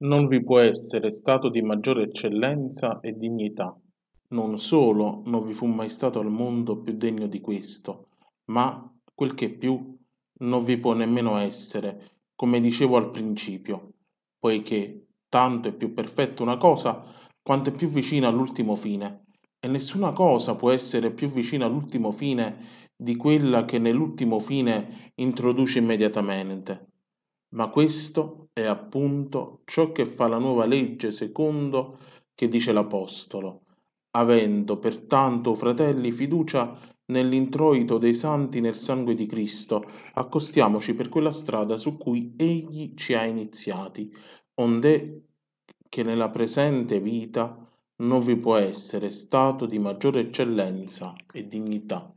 Non vi può essere stato di maggiore eccellenza e dignità. Non solo non vi fu mai stato al mondo più degno di questo, ma, quel che più, non vi può nemmeno essere, come dicevo al principio, poiché tanto è più perfetta una cosa quanto è più vicina all'ultimo fine, e nessuna cosa può essere più vicina all'ultimo fine di quella che nell'ultimo fine introduce immediatamente. Ma questo è appunto ciò che fa la nuova legge secondo che dice l'Apostolo, avendo pertanto, fratelli, fiducia nell'introito dei santi nel sangue di Cristo, accostiamoci per quella strada su cui Egli ci ha iniziati, onde che nella presente vita non vi può essere stato di maggiore eccellenza e dignità.